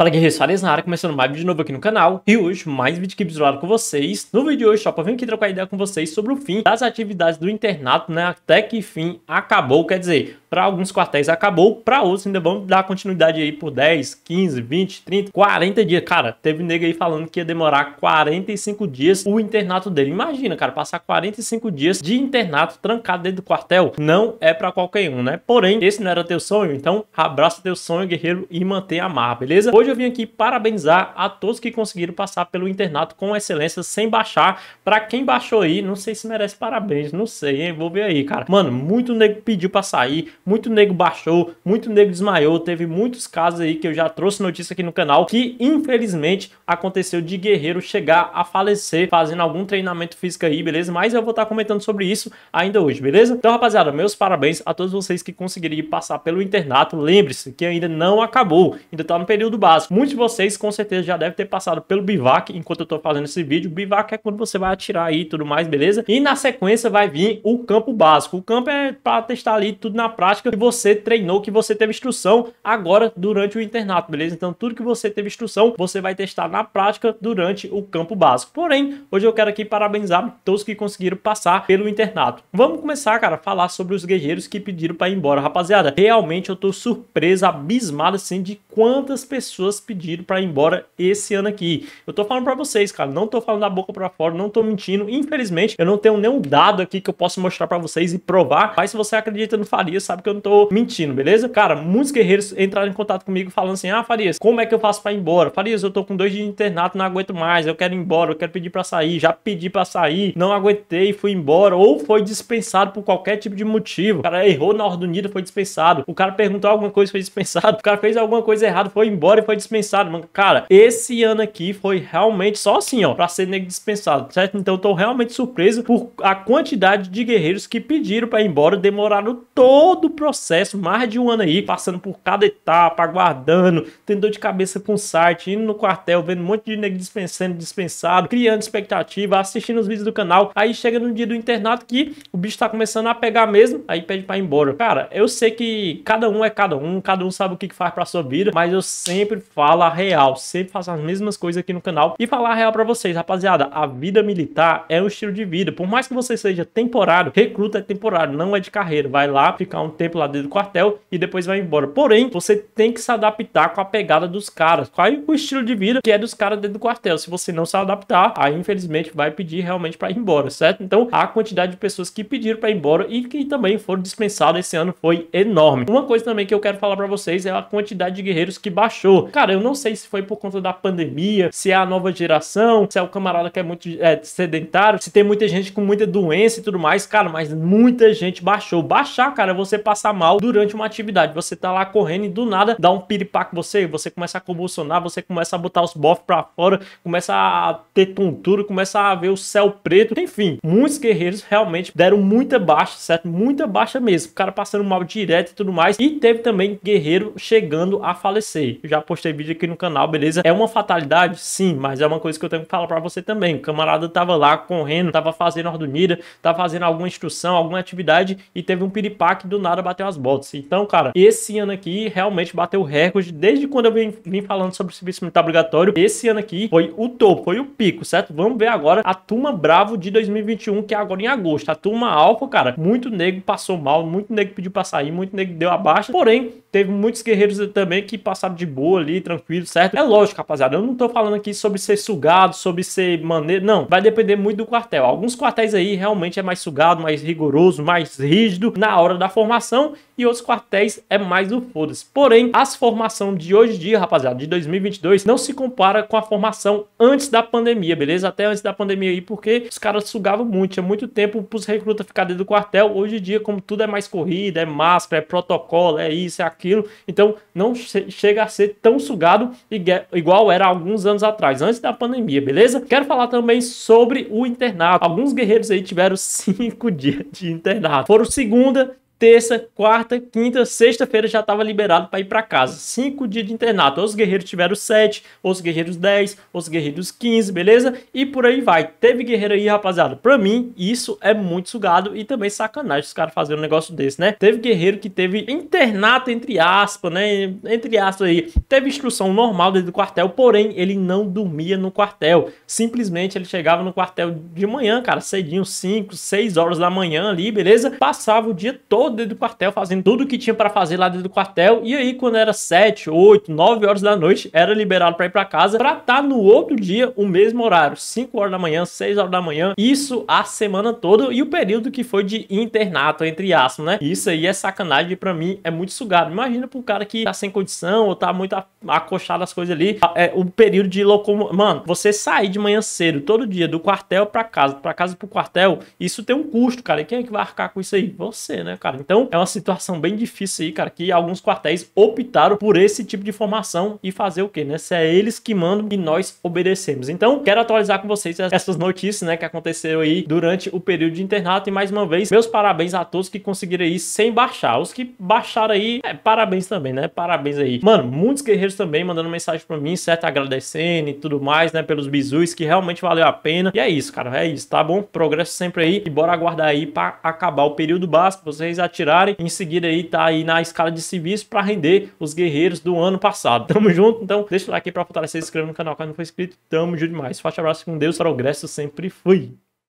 Fala Guerreiros Falhas na área, começando mais vídeo novo aqui no canal E hoje, mais vídeo que do lado com vocês No vídeo de hoje, pra vir aqui trocar ideia com vocês sobre o fim das atividades do internato, né Até que fim acabou, quer dizer, para alguns quartéis acabou Para outros ainda vão dar continuidade aí por 10, 15, 20, 30, 40 dias Cara, teve nego aí falando que ia demorar 45 dias o internato dele Imagina, cara, passar 45 dias de internato trancado dentro do quartel Não é para qualquer um, né Porém, esse não era teu sonho, então abraça teu sonho, guerreiro, e mantenha a marra, beleza? Hoje Hoje eu vim aqui parabenizar a todos que conseguiram passar pelo internato com excelência, sem baixar. Pra quem baixou aí, não sei se merece parabéns, não sei, hein? Vou ver aí, cara. Mano, muito nego pediu pra sair, muito nego baixou, muito nego desmaiou. Teve muitos casos aí que eu já trouxe notícia aqui no canal que, infelizmente, aconteceu de guerreiro chegar a falecer fazendo algum treinamento físico aí, beleza? Mas eu vou estar tá comentando sobre isso ainda hoje, beleza? Então, rapaziada, meus parabéns a todos vocês que conseguiram passar pelo internato. Lembre-se que ainda não acabou, ainda tá no período básico. Muitos de vocês com certeza já devem ter passado pelo bivac enquanto eu tô fazendo esse vídeo. bivac é quando você vai atirar aí e tudo mais, beleza? E na sequência vai vir o campo básico. O campo é para testar ali tudo na prática que você treinou, que você teve instrução agora durante o internato, beleza? Então tudo que você teve instrução, você vai testar na prática durante o campo básico. Porém, hoje eu quero aqui parabenizar todos que conseguiram passar pelo internato. Vamos começar, cara, a falar sobre os guerreiros que pediram para ir embora. Rapaziada, realmente eu tô surpresa, abismada, assim, de quantas pessoas pessoas pediram para ir embora esse ano aqui. Eu tô falando para vocês, cara, não tô falando da boca para fora, não tô mentindo. Infelizmente, eu não tenho nenhum dado aqui que eu posso mostrar para vocês e provar, mas se você acredita no Farias, sabe que eu não tô mentindo, beleza? Cara, muitos guerreiros entraram em contato comigo falando assim: "Ah, Farias, como é que eu faço para ir embora? Farias, eu tô com dois dias de internato, não aguento mais, eu quero ir embora, eu quero pedir para sair, já pedi para sair, não aguentei, fui embora ou foi dispensado por qualquer tipo de motivo. O cara errou na ordem unida, foi dispensado. O cara perguntou alguma coisa, foi dispensado. O cara fez alguma coisa errada, foi embora e foi foi dispensado. Mano, cara, esse ano aqui foi realmente só assim, ó, pra ser nego dispensado, certo? Então eu tô realmente surpreso por a quantidade de guerreiros que pediram para ir embora, demoraram todo o processo, mais de um ano aí, passando por cada etapa, aguardando, tendo dor de cabeça com o site, indo no quartel, vendo um monte de nego dispensando, dispensado, criando expectativa, assistindo os vídeos do canal. Aí chega no dia do internato que o bicho tá começando a pegar mesmo, aí pede pra ir embora. Cara, eu sei que cada um é cada um, cada um sabe o que faz pra sua vida, mas eu sempre fala fala real, sempre faço as mesmas coisas aqui no canal e falar real para vocês, rapaziada. A vida militar é um estilo de vida. Por mais que você seja temporário, recruta é temporário, não é de carreira. Vai lá ficar um tempo lá dentro do quartel e depois vai embora. Porém, você tem que se adaptar com a pegada dos caras. Qual é o estilo de vida que é dos caras dentro do quartel? Se você não se adaptar, aí infelizmente vai pedir realmente para ir embora, certo? Então, a quantidade de pessoas que pediram para ir embora e que também foram dispensadas esse ano foi enorme. Uma coisa também que eu quero falar para vocês é a quantidade de guerreiros que baixou. Cara, eu não sei se foi por conta da pandemia, se é a nova geração, se é o camarada que é muito é, sedentário, se tem muita gente com muita doença e tudo mais, cara, mas muita gente baixou. Baixar, cara, é você passar mal durante uma atividade. Você tá lá correndo e do nada dá um piripaque você, você começa a convulsionar, você começa a botar os bofs pra fora, começa a ter tontura, começa a ver o céu preto. Enfim, muitos guerreiros realmente deram muita baixa, certo? Muita baixa mesmo. O cara passando mal direto e tudo mais. E teve também guerreiro chegando a falecer. Eu já postei postei vídeo aqui no canal, beleza? É uma fatalidade? Sim, mas é uma coisa que eu tenho que falar pra você também. O camarada tava lá correndo, tava fazendo ordunira, tava fazendo alguma instrução, alguma atividade e teve um piripaque do nada bateu as botas. Então, cara, esse ano aqui realmente bateu o recorde desde quando eu vim, vim falando sobre o serviço militar obrigatório. Esse ano aqui foi o topo, foi o pico, certo? Vamos ver agora a turma Bravo de 2021, que é agora em agosto. A turma Alfa, cara, muito nego passou mal, muito nego pediu pra sair, muito nego deu abaixo. Porém, teve muitos guerreiros também que passaram de boa ali ali, tranquilo, certo? É lógico, rapaziada, eu não tô falando aqui sobre ser sugado, sobre ser maneiro, não. Vai depender muito do quartel. Alguns quartéis aí realmente é mais sugado, mais rigoroso, mais rígido na hora da formação e outros quartéis é mais do foda-se. Porém, as formação de hoje em dia, rapaziada, de 2022, não se compara com a formação antes da pandemia, beleza? Até antes da pandemia aí, porque os caras sugavam muito, tinha muito tempo pros recrutas ficar dentro do quartel. Hoje em dia, como tudo é mais corrida, é máscara, é protocolo, é isso, é aquilo, então não chega a ser tão sugado igual era alguns anos atrás, antes da pandemia, beleza? Quero falar também sobre o internato. Alguns guerreiros aí tiveram cinco dias de internato. Foram segunda, terça, quarta, quinta, sexta-feira já estava liberado para ir para casa. Cinco dias de internato. Os guerreiros tiveram sete, os guerreiros dez, os guerreiros quinze, beleza? E por aí vai. Teve guerreiro aí, rapaziada. Para mim, isso é muito sugado e também sacanagem os caras fazerem um negócio desse, né? Teve guerreiro que teve internato, entre aspas, né? Entre aspas aí. Teve instrução normal dentro do quartel, porém, ele não dormia no quartel. Simplesmente ele chegava no quartel de manhã, cara, cedinho, cinco, seis horas da manhã ali, beleza? Passava o dia todo todo dentro do quartel, fazendo tudo o que tinha para fazer lá dentro do quartel. E aí, quando era 7, 8, 9 horas da noite, era liberado para ir para casa para estar tá no outro dia o mesmo horário, 5 horas da manhã, 6 horas da manhã. Isso a semana toda e o período que foi de internato, entre aspas, né? Isso aí é sacanagem para mim, é muito sugado. Imagina pro cara que tá sem condição ou tá muito acochado as coisas ali, é o período de locomoção. Mano, você sair de manhã cedo todo dia do quartel para casa, para casa pro quartel, isso tem um custo, cara. E quem é que vai arcar com isso aí? Você, né, cara? Então é uma situação bem difícil aí, cara, que alguns quartéis optaram por esse tipo de formação e fazer o quê, né? Se é eles que mandam e nós obedecemos. Então, quero atualizar com vocês essas notícias, né, que aconteceram aí durante o período de internato e mais uma vez, meus parabéns a todos que conseguiram aí sem baixar. Os que baixaram aí, é, parabéns também, né? Parabéns aí. Mano, muitos guerreiros também mandando mensagem para mim, certo? Agradecendo e tudo mais, né, pelos bisus que realmente valeu a pena. E é isso, cara, é isso, tá bom? Progresso sempre aí e bora aguardar aí para acabar o período básico, vocês já atirarem. Em seguida aí tá aí na escala de civis para render os guerreiros do ano passado. Tamo junto, então deixa o like para fortalecer, se inscreva no canal caso não for inscrito. Tamo junto demais. Forte abraço com Deus, progresso sempre fui.